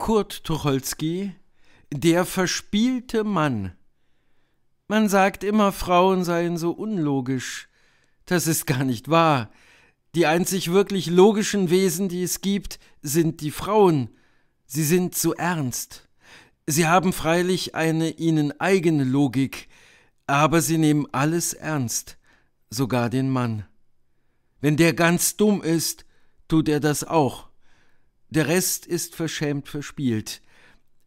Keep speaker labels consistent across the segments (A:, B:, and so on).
A: Kurt Tucholsky, der verspielte Mann. Man sagt immer, Frauen seien so unlogisch. Das ist gar nicht wahr. Die einzig wirklich logischen Wesen, die es gibt, sind die Frauen. Sie sind zu ernst. Sie haben freilich eine ihnen eigene Logik, aber sie nehmen alles ernst, sogar den Mann. Wenn der ganz dumm ist, tut er das auch. Der Rest ist verschämt verspielt.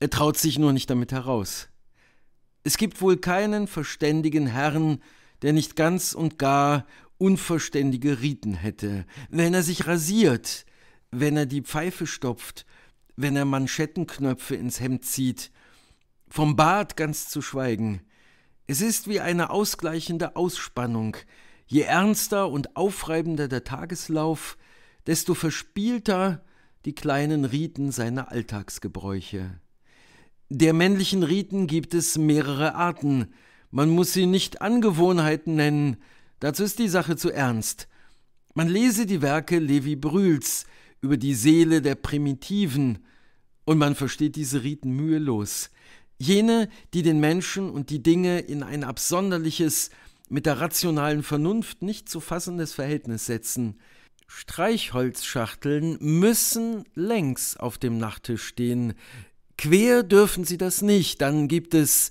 A: Er traut sich nur nicht damit heraus. Es gibt wohl keinen verständigen Herrn, der nicht ganz und gar unverständige Riten hätte, wenn er sich rasiert, wenn er die Pfeife stopft, wenn er Manschettenknöpfe ins Hemd zieht, vom Bart ganz zu schweigen. Es ist wie eine ausgleichende Ausspannung. Je ernster und aufreibender der Tageslauf, desto verspielter die kleinen Riten seiner Alltagsgebräuche. Der männlichen Riten gibt es mehrere Arten. Man muss sie nicht Angewohnheiten nennen, dazu ist die Sache zu ernst. Man lese die Werke Levi Brühls über die Seele der Primitiven, und man versteht diese Riten mühelos. Jene, die den Menschen und die Dinge in ein absonderliches, mit der rationalen Vernunft nicht zu fassendes Verhältnis setzen – Streichholzschachteln müssen längs auf dem Nachttisch stehen. Quer dürfen sie das nicht, dann gibt es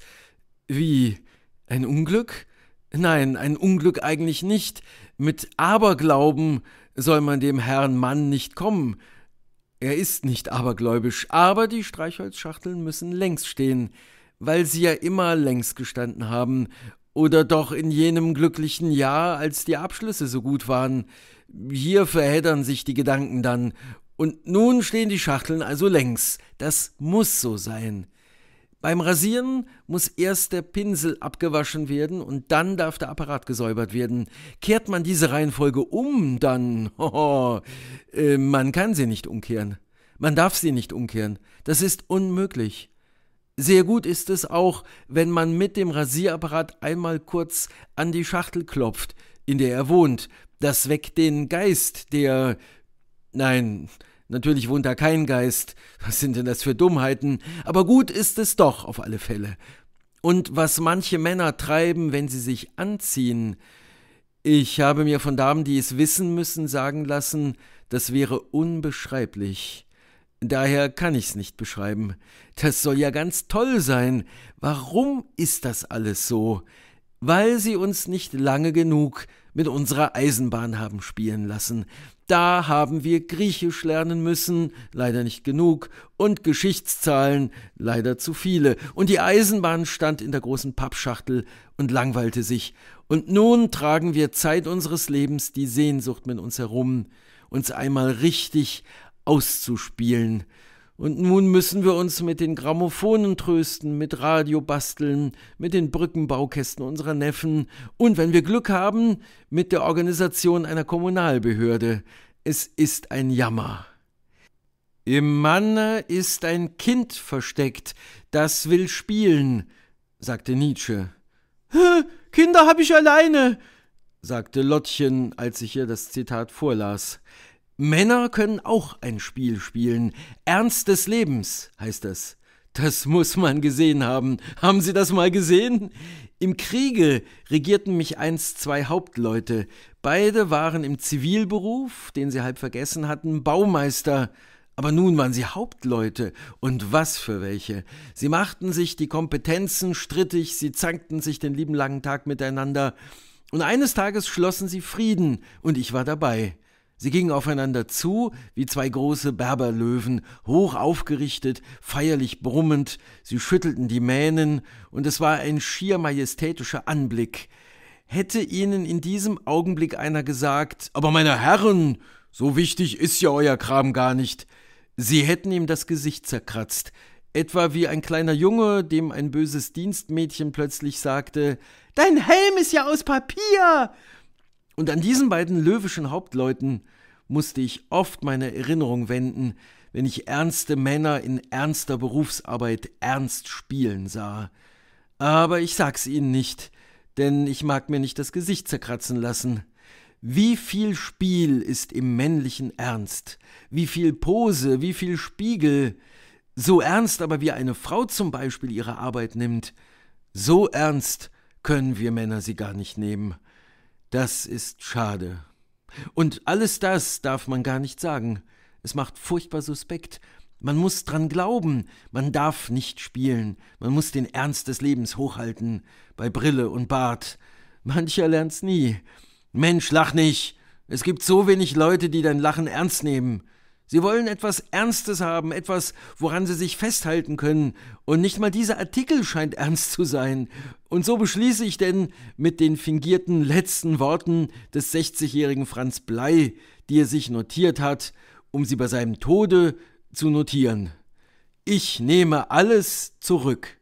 A: wie ein Unglück? Nein, ein Unglück eigentlich nicht. Mit Aberglauben soll man dem Herrn Mann nicht kommen. Er ist nicht abergläubisch, aber die Streichholzschachteln müssen längs stehen, weil sie ja immer längs gestanden haben oder doch in jenem glücklichen Jahr, als die Abschlüsse so gut waren. Hier verheddern sich die Gedanken dann. Und nun stehen die Schachteln also längs. Das muss so sein. Beim Rasieren muss erst der Pinsel abgewaschen werden und dann darf der Apparat gesäubert werden. Kehrt man diese Reihenfolge um, dann, hoho, äh, man kann sie nicht umkehren. Man darf sie nicht umkehren. Das ist unmöglich. Sehr gut ist es auch, wenn man mit dem Rasierapparat einmal kurz an die Schachtel klopft, in der er wohnt. Das weckt den Geist, der... Nein, Natürlich wohnt da kein Geist. Was sind denn das für Dummheiten? Aber gut ist es doch auf alle Fälle. Und was manche Männer treiben, wenn sie sich anziehen. Ich habe mir von Damen, die es wissen müssen, sagen lassen, das wäre unbeschreiblich. Daher kann ich's nicht beschreiben. Das soll ja ganz toll sein. Warum ist das alles so? Weil sie uns nicht lange genug mit unserer Eisenbahn haben spielen lassen. Da haben wir Griechisch lernen müssen, leider nicht genug, und Geschichtszahlen, leider zu viele. Und die Eisenbahn stand in der großen Pappschachtel und langweilte sich. Und nun tragen wir Zeit unseres Lebens die Sehnsucht mit uns herum, uns einmal richtig auszuspielen. Und nun müssen wir uns mit den Grammophonen trösten, mit Radio basteln, mit den Brückenbaukästen unserer Neffen und, wenn wir Glück haben, mit der Organisation einer Kommunalbehörde. Es ist ein Jammer. Im Manne ist ein Kind versteckt, das will spielen, sagte Nietzsche. Kinder habe ich alleine, sagte Lottchen, als ich ihr das Zitat vorlas. Männer können auch ein Spiel spielen. Ernst des Lebens heißt das. Das muss man gesehen haben. Haben Sie das mal gesehen? Im Kriege regierten mich einst zwei Hauptleute. Beide waren im Zivilberuf, den sie halb vergessen hatten, Baumeister. Aber nun waren sie Hauptleute, und was für welche. Sie machten sich die Kompetenzen strittig, sie zankten sich den lieben langen Tag miteinander, und eines Tages schlossen sie Frieden, und ich war dabei. Sie gingen aufeinander zu, wie zwei große Berberlöwen, hoch aufgerichtet, feierlich brummend, sie schüttelten die Mähnen, und es war ein schier majestätischer Anblick. Hätte ihnen in diesem Augenblick einer gesagt, aber meine Herren, so wichtig ist ja euer Kram gar nicht, sie hätten ihm das Gesicht zerkratzt, etwa wie ein kleiner Junge, dem ein böses Dienstmädchen plötzlich sagte, Dein Helm ist ja aus Papier! Und an diesen beiden löwischen Hauptleuten musste ich oft meine Erinnerung wenden, wenn ich ernste Männer in ernster Berufsarbeit ernst spielen sah. Aber ich sag's Ihnen nicht, denn ich mag mir nicht das Gesicht zerkratzen lassen. Wie viel Spiel ist im männlichen Ernst, wie viel Pose, wie viel Spiegel, so ernst aber wie eine Frau zum Beispiel ihre Arbeit nimmt, so ernst können wir Männer sie gar nicht nehmen. Das ist schade. Und alles das darf man gar nicht sagen. Es macht furchtbar suspekt. Man muss dran glauben, man darf nicht spielen, man muss den Ernst des Lebens hochhalten, bei Brille und Bart. Mancher lernt's nie. Mensch, lach nicht. Es gibt so wenig Leute, die dein Lachen ernst nehmen. Sie wollen etwas Ernstes haben, etwas, woran sie sich festhalten können. Und nicht mal dieser Artikel scheint ernst zu sein. Und so beschließe ich denn mit den fingierten letzten Worten des 60-jährigen Franz Blei, die er sich notiert hat, um sie bei seinem Tode zu notieren. Ich nehme alles zurück.